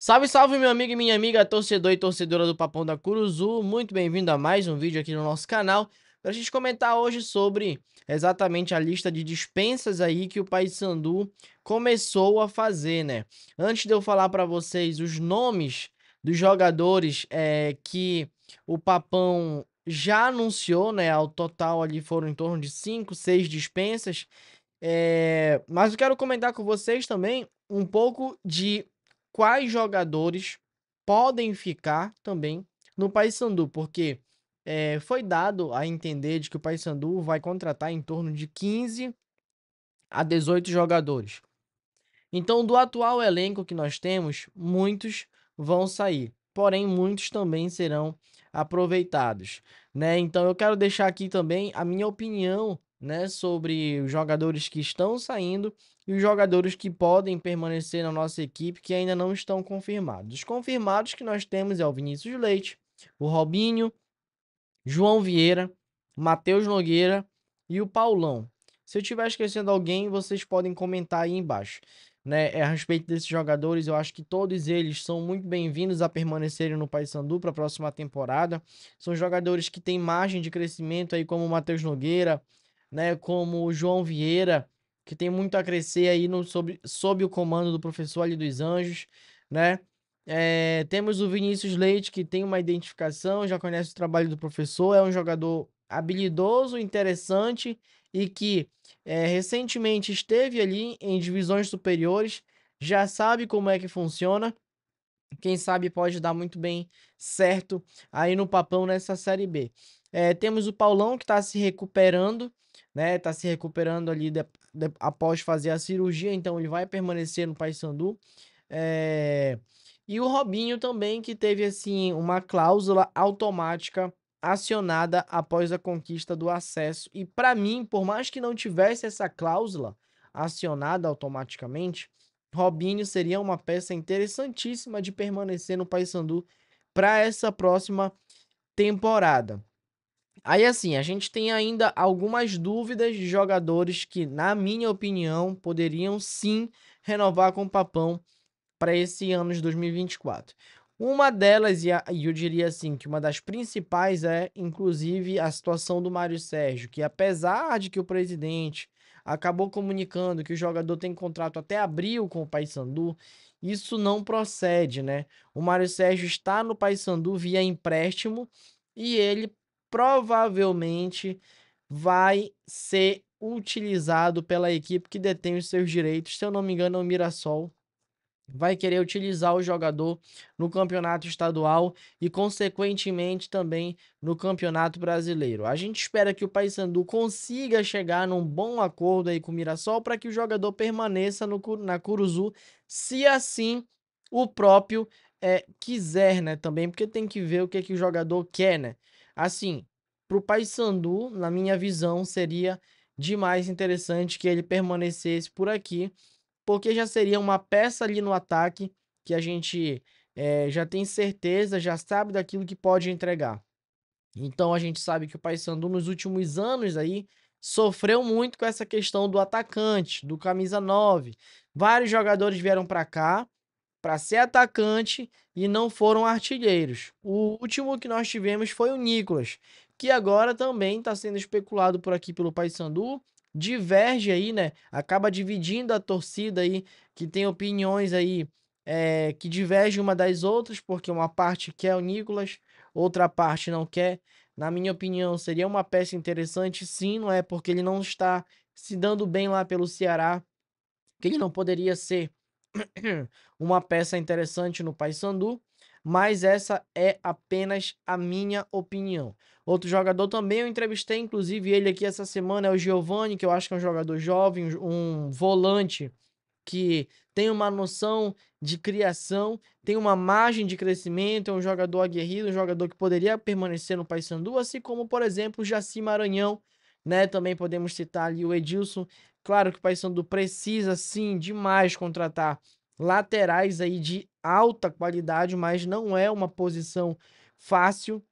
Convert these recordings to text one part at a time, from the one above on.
Salve, salve, meu amigo e minha amiga, torcedor e torcedora do Papão da Curuzu. Muito bem-vindo a mais um vídeo aqui no nosso canal. Para a gente comentar hoje sobre exatamente a lista de dispensas aí que o Paysandu começou a fazer, né? Antes de eu falar para vocês os nomes dos jogadores é, que o Papão já anunciou, né? Ao total ali foram em torno de 5, 6 dispensas. É... Mas eu quero comentar com vocês também um pouco de quais jogadores podem ficar também no Paysandu, porque é, foi dado a entender de que o Paysandu vai contratar em torno de 15 a 18 jogadores. Então, do atual elenco que nós temos, muitos vão sair, porém muitos também serão aproveitados, né? Então, eu quero deixar aqui também a minha opinião né, sobre os jogadores que estão saindo e os jogadores que podem permanecer na nossa equipe que ainda não estão confirmados. Os confirmados que nós temos é o Vinícius Leite, o Robinho, João Vieira, Matheus Nogueira e o Paulão. Se eu estiver esquecendo alguém, vocês podem comentar aí embaixo. Né, é, a respeito desses jogadores, eu acho que todos eles são muito bem-vindos a permanecerem no Paysandu para a próxima temporada. São jogadores que têm margem de crescimento aí como o Matheus Nogueira, né, como o João Vieira, que tem muito a crescer aí no, sob, sob o comando do professor Ali dos Anjos, né? É, temos o Vinícius Leite, que tem uma identificação, já conhece o trabalho do professor, é um jogador habilidoso, interessante e que é, recentemente esteve ali em divisões superiores, já sabe como é que funciona. Quem sabe pode dar muito bem certo aí no papão nessa Série B. É, temos o Paulão, que está se recuperando, né, tá se recuperando ali de, de, após fazer a cirurgia, então ele vai permanecer no Paysandu. É... E o Robinho também, que teve assim uma cláusula automática acionada após a conquista do acesso. E para mim, por mais que não tivesse essa cláusula acionada automaticamente, Robinho seria uma peça interessantíssima de permanecer no Paysandu para essa próxima temporada. Aí, assim, a gente tem ainda algumas dúvidas de jogadores que, na minha opinião, poderiam sim renovar com o Papão para esse ano de 2024. Uma delas, e eu diria assim, que uma das principais é, inclusive, a situação do Mário Sérgio, que apesar de que o presidente acabou comunicando que o jogador tem contrato até abril com o Paysandu, isso não procede, né? O Mário Sérgio está no Paysandu via empréstimo e ele provavelmente vai ser utilizado pela equipe que detém os seus direitos. Se eu não me engano, é o Mirassol. Vai querer utilizar o jogador no campeonato estadual e, consequentemente, também no campeonato brasileiro. A gente espera que o Paysandu consiga chegar num bom acordo aí com o Mirassol para que o jogador permaneça no, na Curuzu, se assim o próprio é, quiser, né? Também, porque tem que ver o que, é que o jogador quer, né? Assim, para o Paysandu, na minha visão, seria demais interessante que ele permanecesse por aqui, porque já seria uma peça ali no ataque que a gente é, já tem certeza, já sabe daquilo que pode entregar. Então a gente sabe que o Paysandu nos últimos anos aí sofreu muito com essa questão do atacante, do camisa 9. Vários jogadores vieram para cá para ser atacante e não foram artilheiros. O último que nós tivemos foi o Nicolas, que agora também está sendo especulado por aqui pelo Paysandu. Diverge aí, né? Acaba dividindo a torcida aí, que tem opiniões aí é, que divergem uma das outras, porque uma parte quer o Nicolas, outra parte não quer. Na minha opinião, seria uma peça interessante, sim, não é? Porque ele não está se dando bem lá pelo Ceará, que ele não poderia ser uma peça interessante no Paysandu, mas essa é apenas a minha opinião. Outro jogador também eu entrevistei, inclusive ele aqui essa semana é o Giovani, que eu acho que é um jogador jovem, um volante que tem uma noção de criação, tem uma margem de crescimento, é um jogador aguerrido, um jogador que poderia permanecer no Paysandu, assim como, por exemplo, Jaci Maranhão, né? Também podemos citar ali o Edilson, Claro que o Paysandu precisa sim demais contratar laterais aí de alta qualidade, mas não é uma posição fácil.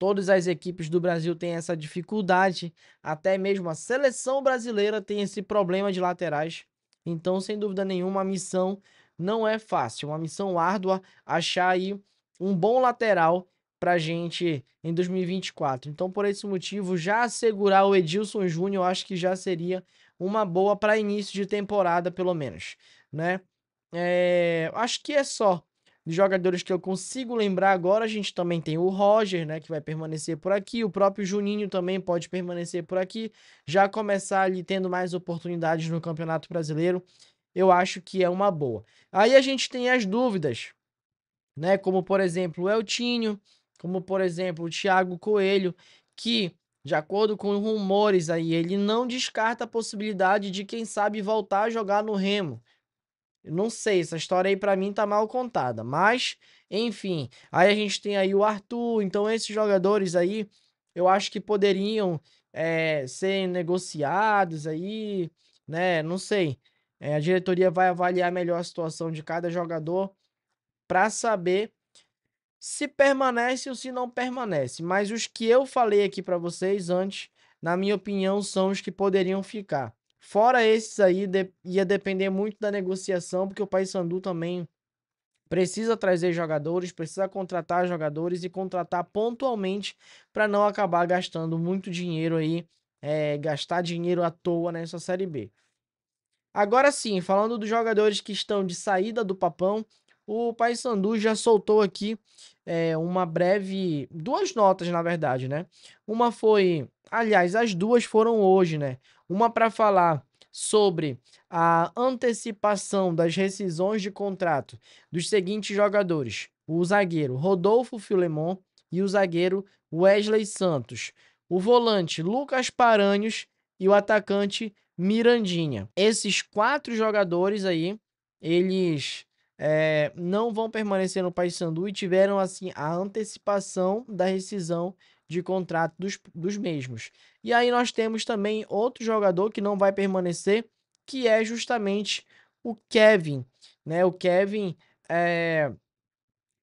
Todas as equipes do Brasil têm essa dificuldade, até mesmo a seleção brasileira tem esse problema de laterais. Então, sem dúvida nenhuma, a missão não é fácil, uma missão árdua achar aí um bom lateral para a gente em 2024. Então, por esse motivo, já assegurar o Edilson Júnior, acho que já seria uma boa para início de temporada, pelo menos, né? É, acho que é só de jogadores que eu consigo lembrar agora. A gente também tem o Roger, né, que vai permanecer por aqui. O próprio Juninho também pode permanecer por aqui. Já começar ali tendo mais oportunidades no Campeonato Brasileiro, eu acho que é uma boa. Aí a gente tem as dúvidas, né, como por exemplo o Eltinho, como por exemplo o Thiago Coelho, que, de acordo com rumores aí, ele não descarta a possibilidade de, quem sabe, voltar a jogar no Remo. Eu não sei, essa história aí para mim tá mal contada, mas enfim. Aí a gente tem aí o Arthur, então esses jogadores aí, eu acho que poderiam é, ser negociados aí, né? Não sei. É, a diretoria vai avaliar melhor a situação de cada jogador para saber se permanece ou se não permanece. Mas os que eu falei aqui para vocês antes, na minha opinião, são os que poderiam ficar. Fora esses aí, de, ia depender muito da negociação, porque o Paysandu também precisa trazer jogadores, precisa contratar jogadores e contratar pontualmente para não acabar gastando muito dinheiro aí, é, gastar dinheiro à toa nessa Série B. Agora sim, falando dos jogadores que estão de saída do papão, o Paysandu já soltou aqui é, uma breve. duas notas, na verdade, né? Uma foi. Aliás, as duas foram hoje, né? Uma para falar sobre a antecipação das rescisões de contrato dos seguintes jogadores: o zagueiro Rodolfo Filemon e o zagueiro Wesley Santos, o volante Lucas Paranhos e o atacante Mirandinha. Esses quatro jogadores aí, eles é, não vão permanecer no Paysandu e tiveram assim a antecipação da rescisão de contrato dos, dos mesmos. E aí nós temos também outro jogador que não vai permanecer, que é justamente o Kevin. Né? O Kevin é,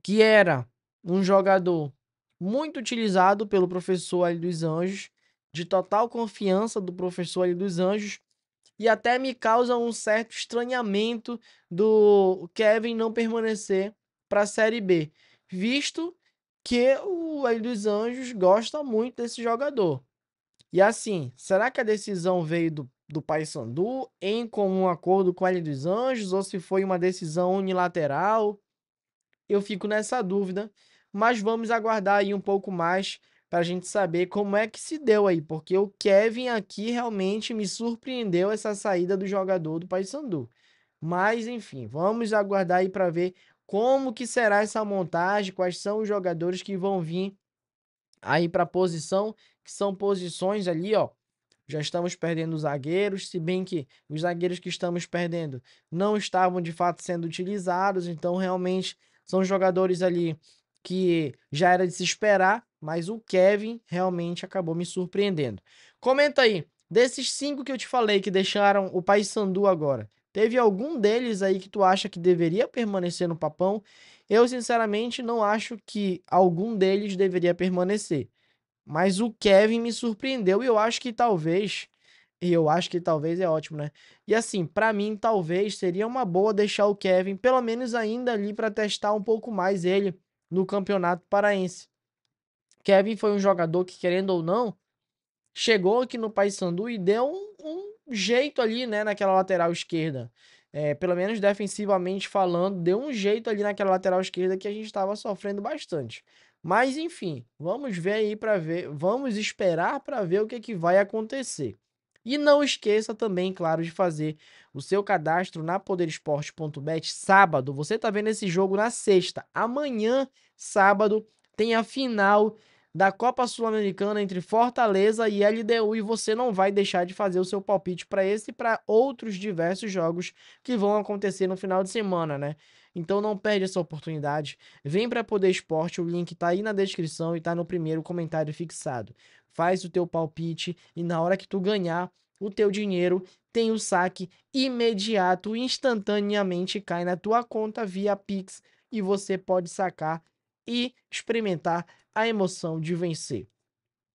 que era um jogador muito utilizado pelo professor Ali dos Anjos, de total confiança do professor Ali dos Anjos, e até me causa um certo estranhamento do Kevin não permanecer para a Série B, visto que o Hélio dos Anjos gosta muito desse jogador. E assim, será que a decisão veio do, do Paysandu em comum acordo com o Hélio dos Anjos ou se foi uma decisão unilateral? Eu fico nessa dúvida, mas vamos aguardar aí um pouco mais para a gente saber como é que se deu aí, porque o Kevin aqui realmente me surpreendeu essa saída do jogador do Paysandu. Mas enfim, vamos aguardar aí para ver como que será essa montagem, quais são os jogadores que vão vir aí para posição, que são posições ali, ó. Já estamos perdendo zagueiros, se bem que os zagueiros que estamos perdendo não estavam de fato sendo utilizados, então realmente são jogadores ali que já era de se esperar, mas o Kevin realmente acabou me surpreendendo. Comenta aí, desses cinco que eu te falei que deixaram o Sandu agora, teve algum deles aí que tu acha que deveria permanecer no papão? Eu sinceramente não acho que algum deles deveria permanecer. Mas o Kevin me surpreendeu e eu acho que talvez e eu acho que talvez é ótimo, né? E assim, para mim, talvez seria uma boa deixar o Kevin, pelo menos ainda ali, para testar um pouco mais ele no Campeonato Paraense. Kevin foi um jogador que, querendo ou não, chegou aqui no Paysandu e deu um, um, jeito ali, né, naquela lateral esquerda. É, pelo menos defensivamente falando, deu um jeito ali naquela lateral esquerda que a gente estava sofrendo bastante. Mas enfim, vamos ver aí para ver, vamos esperar para ver o que, é que vai acontecer. E não esqueça também, claro, de fazer o seu cadastro na poderesporte.bet sábado. Você tá vendo esse jogo na sexta. Amanhã sábado tem a final da Copa Sul-Americana entre Fortaleza e LDU e você não vai deixar de fazer o seu palpite para esse e para outros diversos jogos que vão acontecer no final de semana, né? Então não perde essa oportunidade. Vem para Poder Esporte, o link tá aí na descrição e tá no primeiro comentário fixado. Faz o teu palpite e na hora que tu ganhar o teu dinheiro tem o saque imediato, instantaneamente cai na tua conta via Pix e você pode sacar e experimentar a emoção de vencer.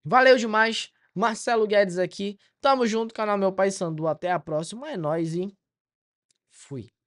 Valeu demais, Marcelo Guedes aqui. Tamo junto, canal Meu Pai Sandu. Até a próxima. É nóis e fui.